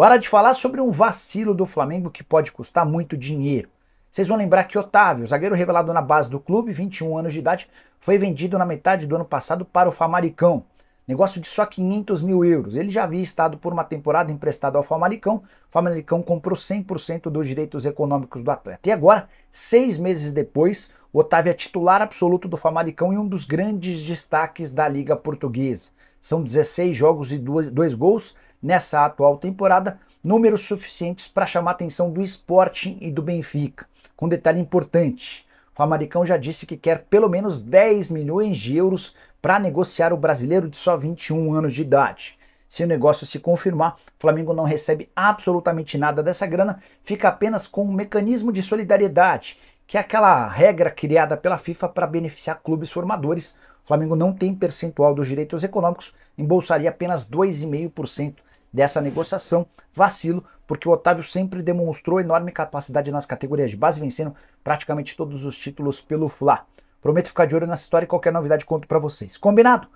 Hora de falar sobre um vacilo do Flamengo que pode custar muito dinheiro. Vocês vão lembrar que Otávio, zagueiro revelado na base do clube, 21 anos de idade, foi vendido na metade do ano passado para o Famaricão. Negócio de só 500 mil euros. Ele já havia estado por uma temporada emprestado ao Famalicão. O Famalicão comprou 100% dos direitos econômicos do atleta. E agora, seis meses depois, o Otávio é titular absoluto do Famalicão e um dos grandes destaques da Liga Portuguesa. São 16 jogos e dois, dois gols nessa atual temporada, números suficientes para chamar a atenção do Sporting e do Benfica. Com detalhe importante, Famalicão já disse que quer pelo menos 10 milhões de euros para negociar o brasileiro de só 21 anos de idade. Se o negócio se confirmar, o Flamengo não recebe absolutamente nada dessa grana, fica apenas com um mecanismo de solidariedade, que é aquela regra criada pela FIFA para beneficiar clubes formadores. O Flamengo não tem percentual dos direitos econômicos, embolsaria apenas 2,5% dessa negociação. Vacilo, porque o Otávio sempre demonstrou enorme capacidade nas categorias de base, vencendo praticamente todos os títulos pelo Fla. Prometo ficar de olho nessa história e qualquer novidade conto para vocês. Combinado?